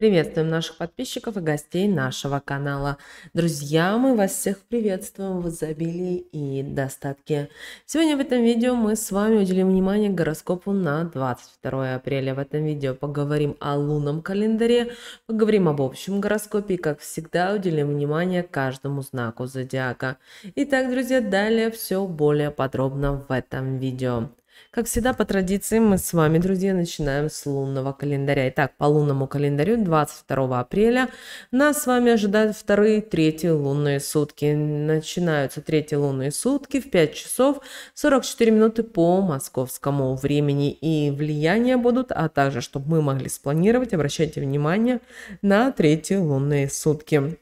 Приветствуем наших подписчиков и гостей нашего канала. Друзья, мы вас всех приветствуем в изобилии и достатке. Сегодня в этом видео мы с вами уделим внимание гороскопу на 22 апреля. В этом видео поговорим о лунном календаре, поговорим об общем гороскопе и, как всегда, уделим внимание каждому знаку зодиака. Итак, друзья, далее все более подробно в этом видео. Как всегда, по традиции, мы с вами, друзья, начинаем с лунного календаря. Итак, по лунному календарю 22 апреля нас с вами ожидают вторые, третьи лунные сутки. Начинаются третьи лунные сутки в 5 часов 44 минуты по московскому времени. И влияния будут, а также, чтобы мы могли спланировать, обращайте внимание на третьи лунные сутки.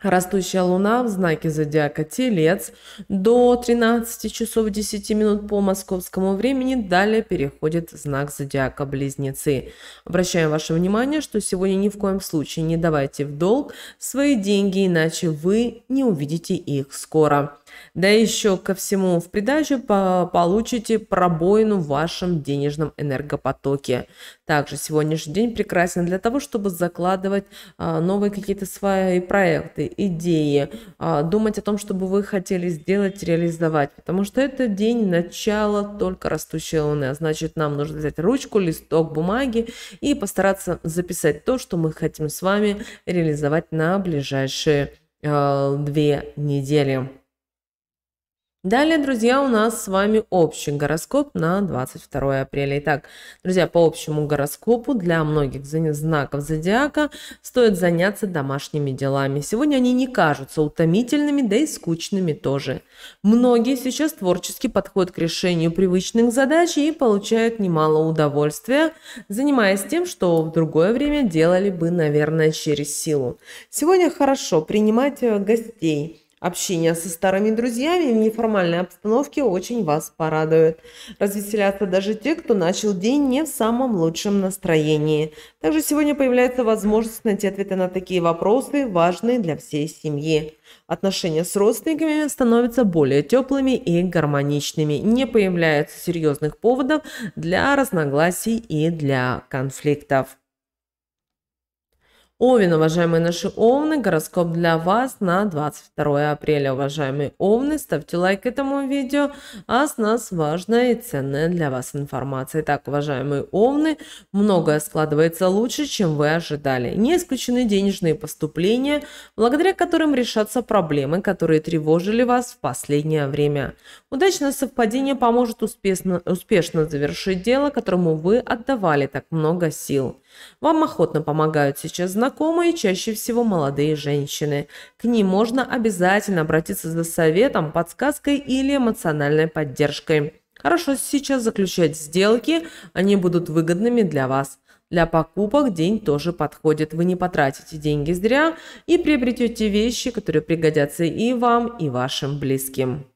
Растущая луна в знаке зодиака Телец до 13 часов 10 минут по московскому времени. Далее переходит в знак зодиака Близнецы. Обращаем ваше внимание, что сегодня ни в коем случае не давайте в долг свои деньги, иначе вы не увидите их скоро. Да еще ко всему в придачу получите пробоину в вашем денежном энергопотоке. Также сегодняшний день прекрасен для того, чтобы закладывать а, новые какие-то свои проекты идеи, а, думать о том, чтобы вы хотели сделать, реализовать. Потому что это день начала только растущей луны. А значит, нам нужно взять ручку, листок бумаги и постараться записать то, что мы хотим с вами реализовать на ближайшие э, две недели. Далее, друзья, у нас с вами общий гороскоп на 22 апреля. Итак, друзья, по общему гороскопу для многих знаков зодиака стоит заняться домашними делами. Сегодня они не кажутся утомительными, да и скучными тоже. Многие сейчас творчески подходят к решению привычных задач и получают немало удовольствия, занимаясь тем, что в другое время делали бы, наверное, через силу. Сегодня хорошо принимать э, гостей Общение со старыми друзьями в неформальной обстановке очень вас порадует. Развеселятся даже те, кто начал день не в самом лучшем настроении. Также сегодня появляется возможность найти ответы на такие вопросы, важные для всей семьи. Отношения с родственниками становятся более теплыми и гармоничными. Не появляется серьезных поводов для разногласий и для конфликтов. Овен, уважаемые наши овны, гороскоп для вас на 22 апреля, уважаемые овны. Ставьте лайк этому видео, а с нас важная и ценная для вас информация. Итак, уважаемые овны, многое складывается лучше, чем вы ожидали. Не исключены денежные поступления, благодаря которым решатся проблемы, которые тревожили вас в последнее время. Удачное совпадение поможет успешно, успешно завершить дело, которому вы отдавали так много сил. Вам охотно помогают сейчас знакомые, знакомые, чаще всего молодые женщины. К ним можно обязательно обратиться за советом, подсказкой или эмоциональной поддержкой. Хорошо сейчас заключать сделки, они будут выгодными для вас. Для покупок день тоже подходит. Вы не потратите деньги зря и приобретете вещи, которые пригодятся и вам, и вашим близким.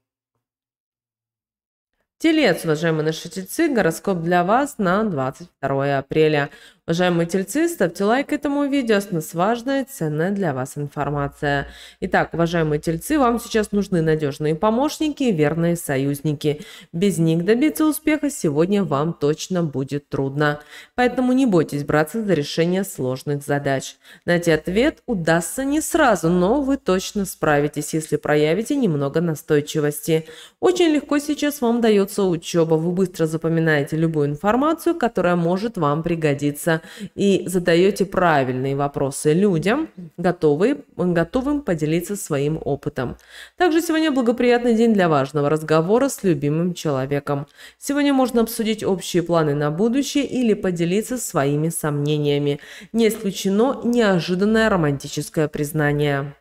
Телец, уважаемые наши тельцы, гороскоп для вас на 22 апреля. Уважаемые тельцы, ставьте лайк этому видео, с нас важная, ценная для вас информация. Итак, уважаемые тельцы, вам сейчас нужны надежные помощники и верные союзники. Без них добиться успеха сегодня вам точно будет трудно. Поэтому не бойтесь браться за решение сложных задач. Найти ответ удастся не сразу, но вы точно справитесь, если проявите немного настойчивости. Очень легко сейчас вам дается учеба, вы быстро запоминаете любую информацию, которая может вам пригодиться вопроса и задаете правильные вопросы людям, готовые, готовым поделиться своим опытом. Также сегодня благоприятный день для важного разговора с любимым человеком. Сегодня можно обсудить общие планы на будущее или поделиться своими сомнениями. Не исключено неожиданное романтическое признание.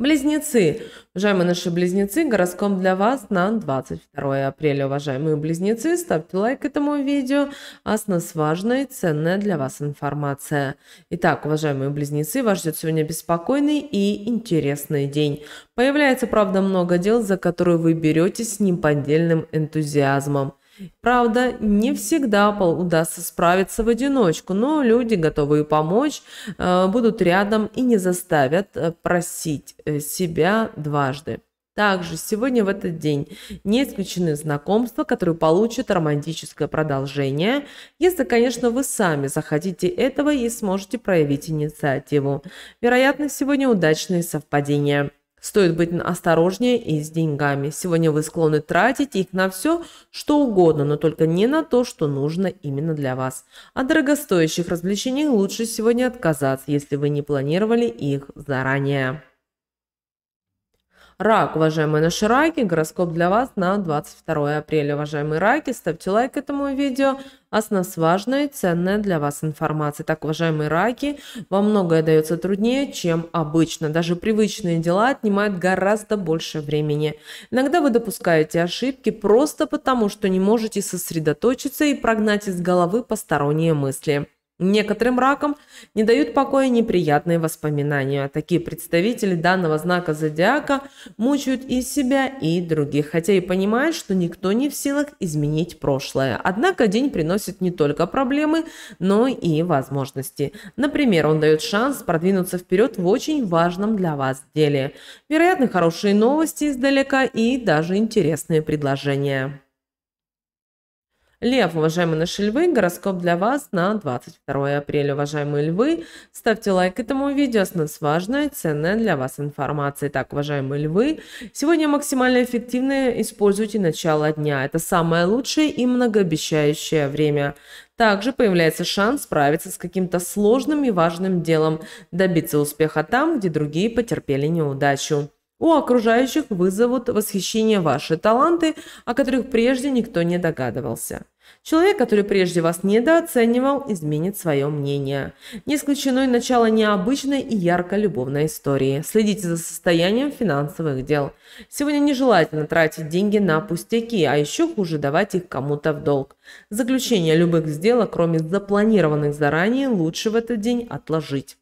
Близнецы. Уважаемые наши близнецы, гороскоп для вас на 22 апреля. Уважаемые близнецы, ставьте лайк этому видео, а с нас важная и ценная для вас информация. Итак, уважаемые близнецы, вас ждет сегодня беспокойный и интересный день. Появляется, правда, много дел, за которые вы беретесь с неподдельным энтузиазмом. Правда, не всегда удастся справиться в одиночку, но люди, готовые помочь, э, будут рядом и не заставят э, просить э, себя дважды. Также сегодня в этот день не исключены знакомства, которые получат романтическое продолжение, если, конечно, вы сами захотите этого и сможете проявить инициативу. Вероятно, сегодня удачные совпадения. Стоит быть осторожнее и с деньгами. Сегодня вы склонны тратить их на все, что угодно, но только не на то, что нужно именно для вас. От дорогостоящих развлечений лучше сегодня отказаться, если вы не планировали их заранее. Рак, уважаемые наши раки, гороскоп для вас на 22 апреля. Уважаемые раки, ставьте лайк этому видео, а с нас важная и ценная для вас информация. Так, уважаемые раки, вам многое дается труднее, чем обычно. Даже привычные дела отнимают гораздо больше времени. Иногда вы допускаете ошибки просто потому, что не можете сосредоточиться и прогнать из головы посторонние мысли. Некоторым ракам не дают покоя неприятные воспоминания. А такие представители данного знака зодиака мучают и себя, и других, хотя и понимают, что никто не в силах изменить прошлое. Однако день приносит не только проблемы, но и возможности. Например, он дает шанс продвинуться вперед в очень важном для вас деле. Вероятно, хорошие новости издалека и даже интересные предложения. Лев, уважаемые наши львы, гороскоп для вас на 22 апреля. Уважаемые львы, ставьте лайк этому видео, с нас важная, ценная для вас информация. Итак, уважаемые львы, сегодня максимально эффективно используйте начало дня. Это самое лучшее и многообещающее время. Также появляется шанс справиться с каким-то сложным и важным делом, добиться успеха там, где другие потерпели неудачу. У окружающих вызовут восхищение ваши таланты, о которых прежде никто не догадывался. Человек, который прежде вас недооценивал, изменит свое мнение. Не исключено и начало необычной и ярко любовной истории. Следите за состоянием финансовых дел. Сегодня нежелательно тратить деньги на пустяки, а еще хуже давать их кому-то в долг. Заключение любых сделок, кроме запланированных заранее, лучше в этот день отложить.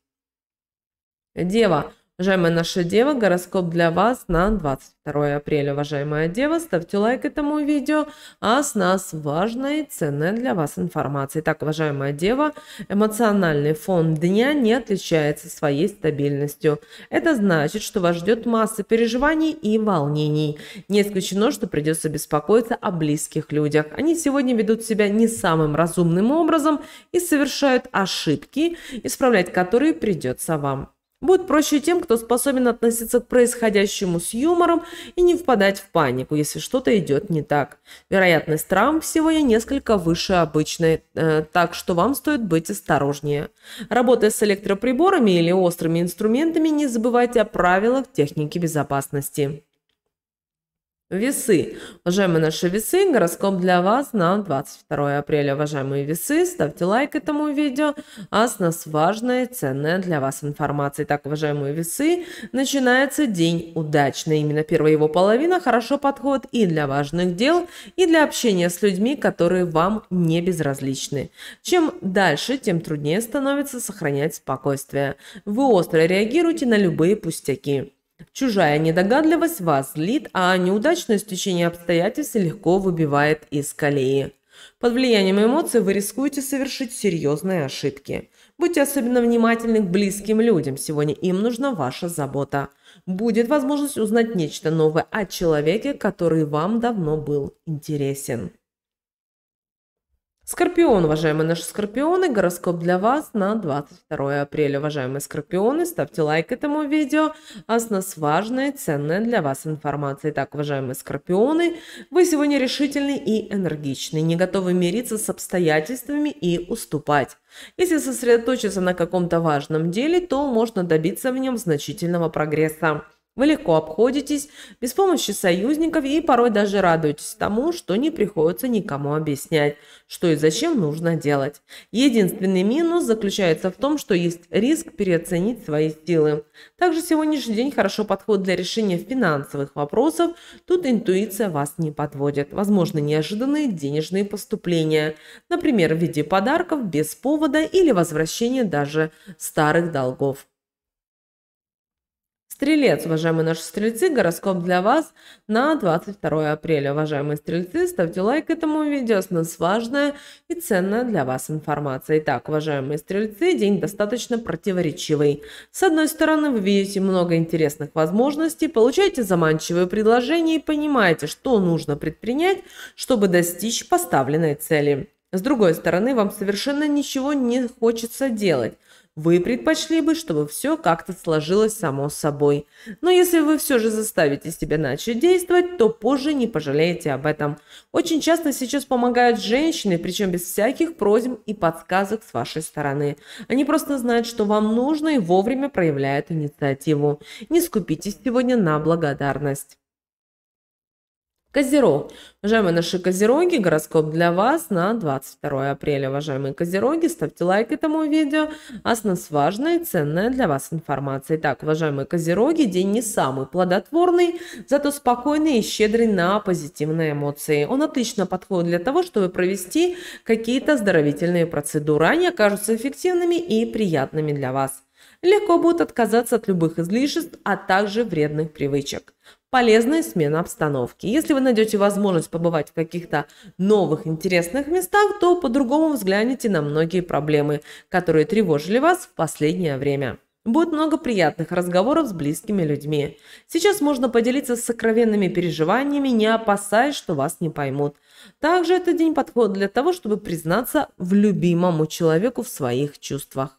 Дева, Уважаемая наша дева, гороскоп для вас на 22 апреля. Уважаемая дева, ставьте лайк этому видео, а с нас важная и ценная для вас информация. Итак, уважаемая дева, эмоциональный фон дня не отличается своей стабильностью. Это значит, что вас ждет масса переживаний и волнений. Не исключено, что придется беспокоиться о близких людях. Они сегодня ведут себя не самым разумным образом и совершают ошибки, исправлять которые придется вам. Будет проще тем, кто способен относиться к происходящему с юмором и не впадать в панику, если что-то идет не так. Вероятность травм сегодня несколько выше обычной, э, так что вам стоит быть осторожнее. Работая с электроприборами или острыми инструментами, не забывайте о правилах техники безопасности. Весы. Уважаемые наши весы, гороскоп для вас на 22 апреля. Уважаемые весы, ставьте лайк этому видео, а с нас важная и ценная для вас информация. Итак, уважаемые весы, начинается день удачный. Именно первая его половина хорошо подходит и для важных дел, и для общения с людьми, которые вам не безразличны. Чем дальше, тем труднее становится сохранять спокойствие. Вы остро реагируете на любые пустяки. Чужая недогадливость вас злит, а неудачное стечение обстоятельств легко выбивает из колеи. Под влиянием эмоций вы рискуете совершить серьезные ошибки. Будьте особенно внимательны к близким людям, сегодня им нужна ваша забота. Будет возможность узнать нечто новое о человеке, который вам давно был интересен. Скорпион, уважаемые наши скорпионы, гороскоп для вас на 22 апреля. Уважаемые скорпионы, ставьте лайк этому видео, а с нас важная, ценная для вас информация. Итак, уважаемые скорпионы, вы сегодня решительны и энергичны, не готовы мириться с обстоятельствами и уступать. Если сосредоточиться на каком-то важном деле, то можно добиться в нем значительного прогресса. Вы легко обходитесь без помощи союзников и порой даже радуетесь тому, что не приходится никому объяснять, что и зачем нужно делать. Единственный минус заключается в том, что есть риск переоценить свои силы. Также сегодняшний день хорошо подходит для решения финансовых вопросов, тут интуиция вас не подводит. Возможно неожиданные денежные поступления, например, в виде подарков без повода или возвращения даже старых долгов. Стрелец, уважаемые наши стрельцы, гороскоп для вас на 22 апреля. Уважаемые стрельцы, ставьте лайк этому видео, с нас важная и ценная для вас информация. Итак, уважаемые стрельцы, день достаточно противоречивый. С одной стороны, вы видите много интересных возможностей, получаете заманчивые предложения и понимаете, что нужно предпринять, чтобы достичь поставленной цели. С другой стороны, вам совершенно ничего не хочется делать. Вы предпочли бы, чтобы все как-то сложилось само собой. Но если вы все же заставите себя начать действовать, то позже не пожалеете об этом. Очень часто сейчас помогают женщины, причем без всяких просьб и подсказок с вашей стороны. Они просто знают, что вам нужно и вовремя проявляют инициативу. Не скупитесь сегодня на благодарность. Козерог. Уважаемые наши козероги, гороскоп для вас на 22 апреля. Уважаемые козероги, ставьте лайк этому видео, а с нас важная и ценная для вас информация. Итак, уважаемые козероги, день не самый плодотворный, зато спокойный и щедрый на позитивные эмоции. Он отлично подходит для того, чтобы провести какие-то оздоровительные процедуры. Они окажутся эффективными и приятными для вас легко будет отказаться от любых излишеств, а также вредных привычек полезная смена обстановки. Если вы найдете возможность побывать в каких-то новых интересных местах, то по-другому взгляните на многие проблемы, которые тревожили вас в последнее время. Будет много приятных разговоров с близкими людьми. Сейчас можно поделиться с сокровенными переживаниями, не опасаясь, что вас не поймут. Также этот день подходит для того, чтобы признаться в любимому человеку в своих чувствах.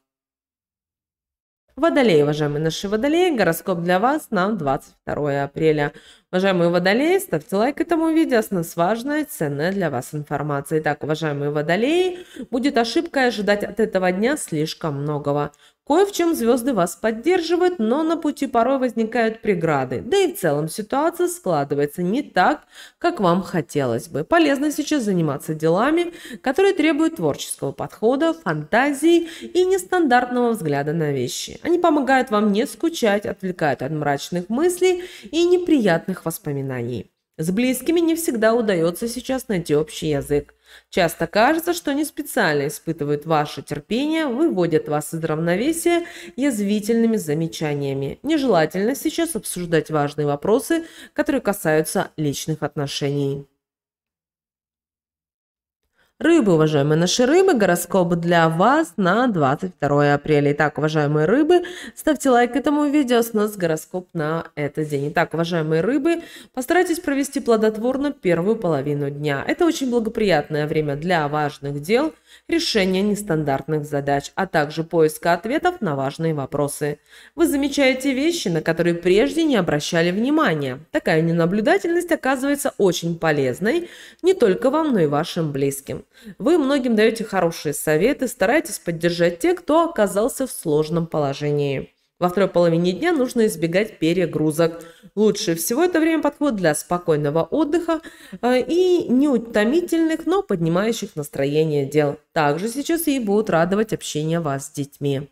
Водолеи, уважаемые наши водолеи, гороскоп для вас на 22 апреля. Уважаемые водолеи, ставьте лайк этому видео, с нас важная, ценная для вас информация. Итак, уважаемые водолеи, будет ошибка ожидать от этого дня слишком многого. Кое в чем звезды вас поддерживают, но на пути порой возникают преграды. Да и в целом ситуация складывается не так, как вам хотелось бы. Полезно сейчас заниматься делами, которые требуют творческого подхода, фантазии и нестандартного взгляда на вещи. Они помогают вам не скучать, отвлекают от мрачных мыслей и неприятных личных воспоминаний. С близкими не всегда удается сейчас найти общий язык. Часто кажется, что они специально испытывают ваше терпение, выводят вас из равновесия язвительными замечаниями. Нежелательно сейчас обсуждать важные вопросы, которые касаются личных отношений. Рыбы, уважаемые наши рыбы, гороскоп для вас на 22 апреля. Итак, уважаемые рыбы, ставьте лайк этому видео, с нас гороскоп на этот день. Итак, уважаемые рыбы, постарайтесь провести плодотворно первую половину дня. Это очень благоприятное время для важных дел, решения нестандартных задач, а также поиска ответов на важные вопросы. Вы замечаете вещи, на которые прежде не обращали внимания. Такая ненаблюдательность оказывается очень полезной не только вам, но и вашим близким. Вы многим даете хорошие советы, стараетесь поддержать тех, кто оказался в сложном положении. Во второй половине дня нужно избегать перегрузок. Лучше всего это время подходит для спокойного отдыха э, и неутомительных, но поднимающих настроение дел. Также сейчас и будут радовать общение вас с детьми.